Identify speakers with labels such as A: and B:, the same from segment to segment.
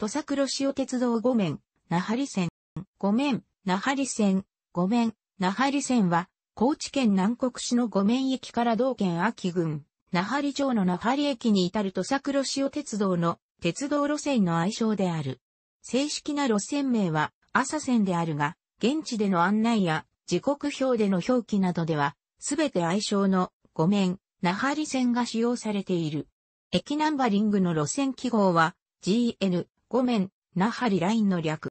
A: 土佐黒潮鉄道五面、那覇里線、五面、那覇里線、五面、那覇里線は、高知県南国市の五面駅から同県秋郡、那覇里町の那覇里駅に至る土佐黒潮鉄道の鉄道路線の愛称である。正式な路線名は朝線であるが、現地での案内や時刻表での表記などでは、すべて愛称の五面、那覇里線が使用されている。駅ナンバリングの路線記号は GN め面、那覇りラインの略。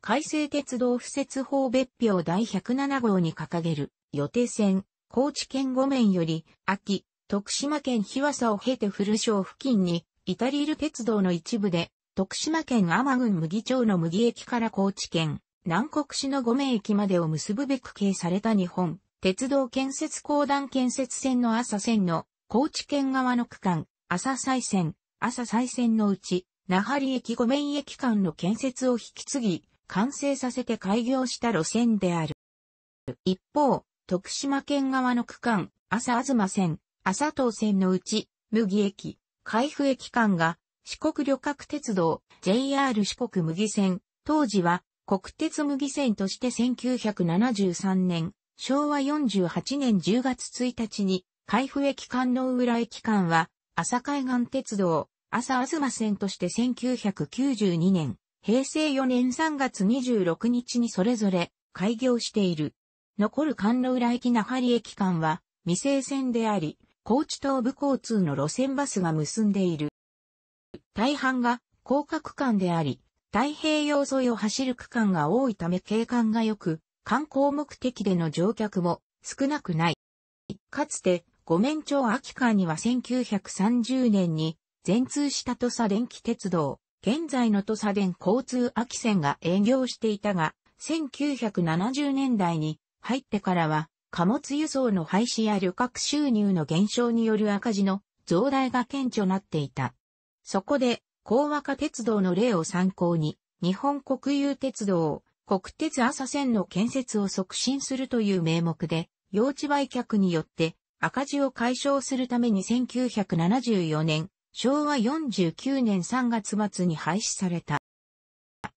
A: 改正鉄道敷設法別表第107号に掲げる予定線、高知県め面より、秋、徳島県日和佐を経て古省付近に、イタリール鉄道の一部で、徳島県天郡麦町の麦駅から高知県、南国市のめん駅までを結ぶべく形された日本、鉄道建設公団建設線の朝線の、高知県側の区間、朝再線、朝再線のうち、那覇里駅五面駅間の建設を引き継ぎ、完成させて開業した路線である。一方、徳島県側の区間、朝東線、朝東線のうち、麦駅、海部駅間が、四国旅客鉄道、JR 四国麦線、当時は国鉄麦線として1973年、昭和48年10月1日に、海部駅間の浦駅間は、朝海岸鉄道、朝東線として1992年、平成4年3月26日にそれぞれ開業している。残る関の浦駅那覇駅間は未成線であり、高知東部交通の路線バスが結んでいる。大半が高架区間であり、太平洋沿いを走る区間が多いため景観が良く、観光目的での乗客も少なくない。かつて、五面町秋間には1930年に全通した土佐電気鉄道、現在の土佐電交通秋線が営業していたが、1970年代に入ってからは、貨物輸送の廃止や旅客収入の減少による赤字の増大が顕著なっていた。そこで、高和歌鉄道の例を参考に、日本国有鉄道、国鉄朝線の建設を促進するという名目で、用地売却によって赤字を解消するために1974年、昭和49年3月末に廃止された。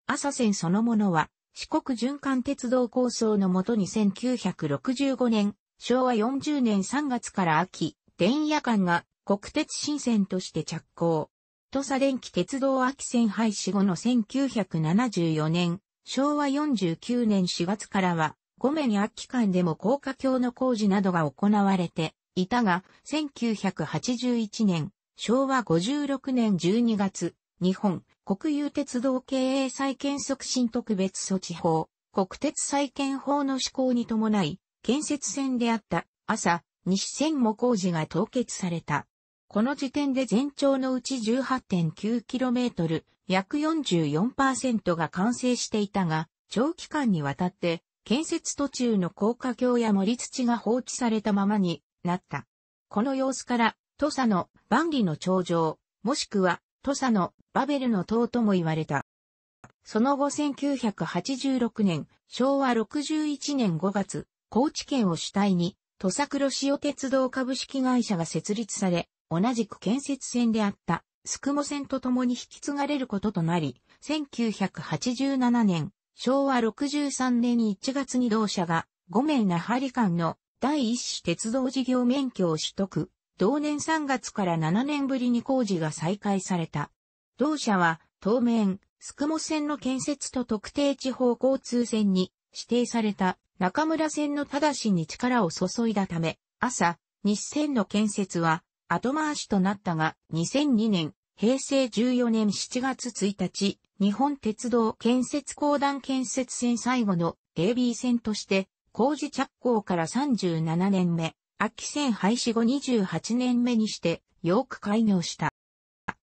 A: 朝線そのものは、四国循環鉄道構想のもとに1965年、昭和40年3月から秋、電夜間が国鉄新線として着工。土佐電気鉄道秋線廃止後の1974年、昭和49年4月からは、五面秋間でも高架橋の工事などが行われていたが、1981年、昭和56年12月、日本国有鉄道経営再建促進特別措置法、国鉄再建法の施行に伴い、建設線であった朝、西線も工事が凍結された。この時点で全長のうち 18.9km、約44%が完成していたが、長期間にわたって、建設途中の高架橋や盛り土が放置されたままになった。この様子から、土佐の万里の長城、もしくは土佐のバベルの塔とも言われた。その後1986年、昭和61年5月、高知県を主体に、土佐黒潮鉄道株式会社が設立され、同じく建設線であった、宿毛線と共に引き継がれることとなり、1987年、昭和63年1月に同社が、5名なはり間の第一種鉄道事業免許を取得、同年3月から7年ぶりに工事が再開された。同社は、当面、宿毛線の建設と特定地方交通線に指定された中村線の正しに力を注いだため、朝、日線の建設は後回しとなったが、2002年、平成14年7月1日、日本鉄道建設公団建設線最後の AB 線として、工事着工から37年目、秋戦廃止後28年目にして、よく開業した。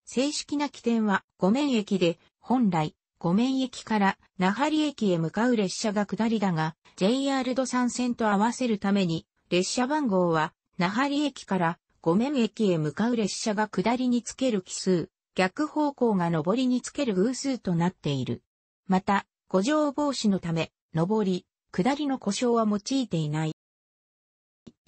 A: 正式な起点は、五面駅で、本来、五面駅から那覇里駅へ向かう列車が下りだが、JR 土産線と合わせるために、列車番号は、那覇里駅から五面駅へ向かう列車が下りにつける奇数、逆方向が上りにつける偶数となっている。また、五条防止のため、上り、下りの故障は用いていない。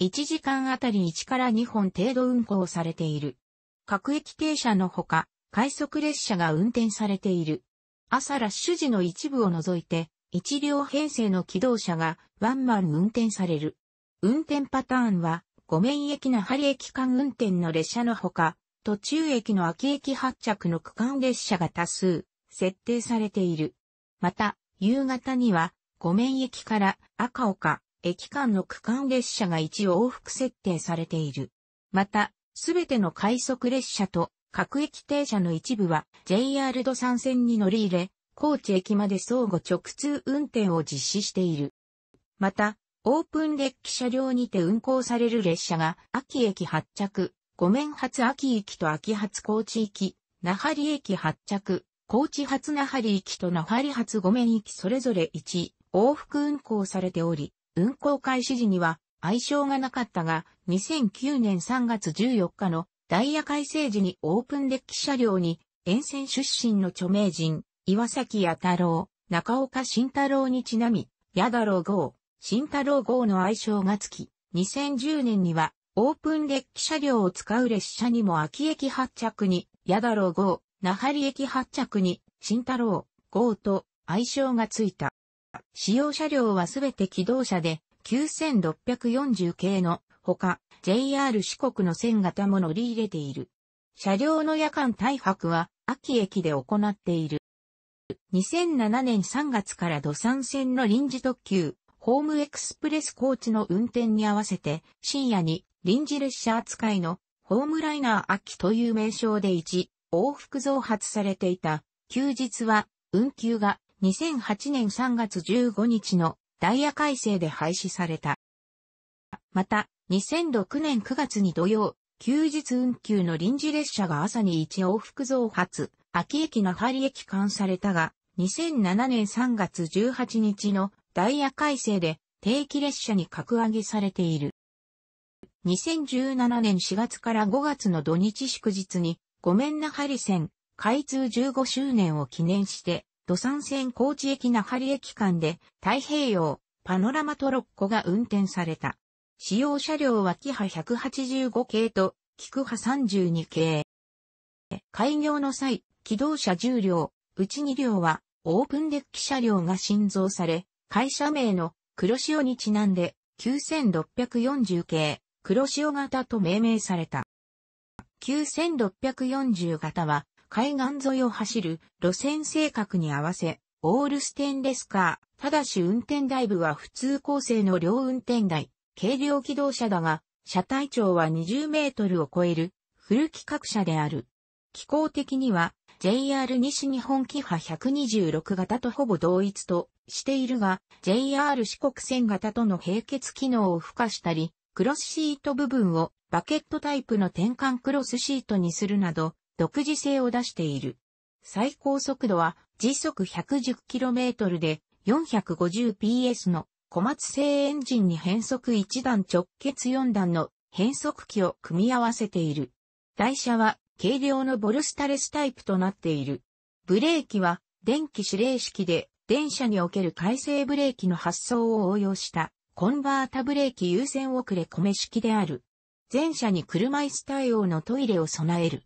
A: 1時間あたり1から2本程度運行されている。各駅停車のほか、快速列車が運転されている。朝ラッシュ時の一部を除いて、1両編成の機動車がワンマン運転される。運転パターンは、五面駅那覇駅間運転の列車のほか、途中駅の秋駅発着の区間列車が多数、設定されている。また、夕方には、五面駅から赤岡、駅間の区間列車が1往復設定されている。また、すべての快速列車と各駅停車の一部は JR 土産線に乗り入れ、高知駅まで相互直通運転を実施している。また、オープンデッキ車両にて運行される列車が、秋駅発着、五面発秋駅と秋発高知駅、那覇里駅発着、高知発那覇里駅と那覇里発五面駅それぞれ1、往復運行されており、運行開始時には愛称がなかったが、2009年3月14日のダイヤ改正時にオープンデッキ車両に沿線出身の著名人、岩崎弥太郎、中岡慎太郎にちなみ、矢太郎号、慎太郎号の愛称がつき、2010年にはオープンデッキ車両を使う列車にも秋駅発着に、矢太郎号、那覇里駅発着に、慎太郎号と愛称がついた。使用車両はすべて機動車で、9640系のほか、JR 四国の線型も乗り入れている。車両の夜間大泊は、秋駅で行っている。2007年3月から土産線の臨時特急、ホームエクスプレスコーチの運転に合わせて、深夜に臨時列車扱いのホームライナー秋という名称で1、往復増発されていた。休日は運休が2008年3月15日のダイヤ改正で廃止された。また、2006年9月に土曜、休日運休の臨時列車が朝に1往復増発、秋駅の針駅間されたが、2007年3月18日のダイヤ改正で定期列車に格上げされている。2017年4月から5月の土日祝日に、ごめんなハリ線、開通15周年を記念して、土産線高知駅那覇里駅間で太平洋パノラマトロッコが運転された。使用車両はキハ185系と菊波32系。開業の際、機動車10両、うち2両はオープンデッキ車両が新造され、会社名の黒潮にちなんで9640系黒潮型と命名された。9640型は海岸沿いを走る路線性格に合わせ、オールステンレスカー、ただし運転台部は普通構成の両運転台、軽量機動車だが、車体長は20メートルを超える、フル規格車である。機構的には、JR 西日本規波126型とほぼ同一としているが、JR 四国線型との並結機能を付加したり、クロスシート部分をバケットタイプの転換クロスシートにするなど、独自性を出している。最高速度は時速 110km で 450PS の小松製エンジンに変速1段直結4段の変速機を組み合わせている。台車は軽量のボルスタレスタイプとなっている。ブレーキは電気指令式で電車における回生ブレーキの発想を応用したコンバータブレーキ優先遅れ米式である。全車に車椅子対応のトイレを備える。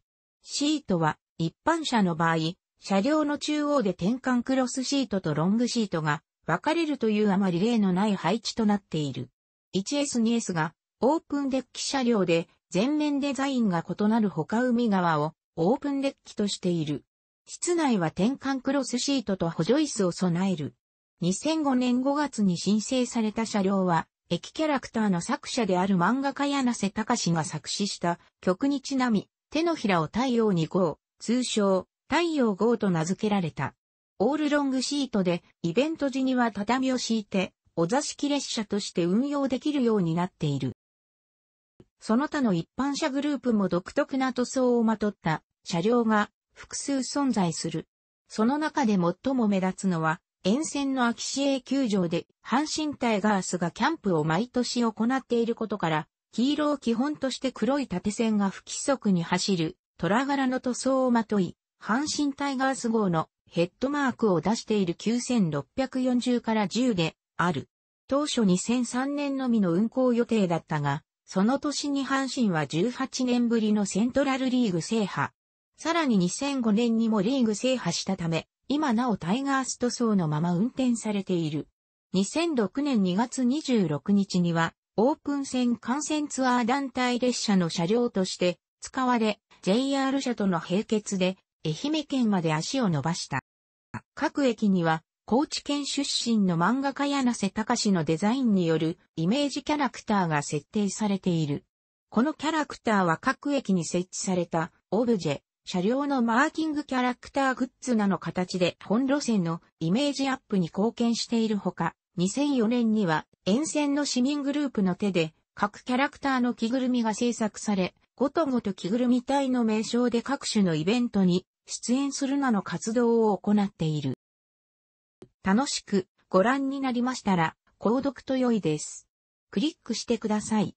A: シートは、一般車の場合、車両の中央で転換クロスシートとロングシートが分かれるというあまり例のない配置となっている。1S2S がオープンデッキ車両で全面デザインが異なる他海側をオープンデッキとしている。室内は転換クロスシートと補助椅子を備える。2005年5月に申請された車両は、駅キャラクターの作者である漫画家柳瀬隆が作詞した曲にちなみ、手のひらを太陽に号、通称、太陽号と名付けられた。オールロングシートで、イベント時には畳を敷いて、お座敷列車として運用できるようになっている。その他の一般車グループも独特な塗装をまとった車両が複数存在する。その中で最も目立つのは、沿線の秋市営球場で阪神タイガースがキャンプを毎年行っていることから、黄色を基本として黒い縦線が不規則に走る、虎柄の塗装をまとい、阪神タイガース号のヘッドマークを出している9640から10である。当初2003年のみの運行予定だったが、その年に阪神は18年ぶりのセントラルリーグ制覇。さらに2005年にもリーグ制覇したため、今なおタイガース塗装のまま運転されている。2006年2月26日には、オープン線幹線ツアー団体列車の車両として使われ、JR 車との並結で愛媛県まで足を伸ばした。各駅には高知県出身の漫画家柳瀬隆のデザインによるイメージキャラクターが設定されている。このキャラクターは各駅に設置されたオブジェ、車両のマーキングキャラクターグッズなの形で本路線のイメージアップに貢献しているほか、2004年には沿線の市民グループの手で各キャラクターの着ぐるみが制作され、ごとごと着ぐるみ隊の名称で各種のイベントに出演するなの活動を行っている。楽しくご覧になりましたら、購読と良いです。クリックしてください。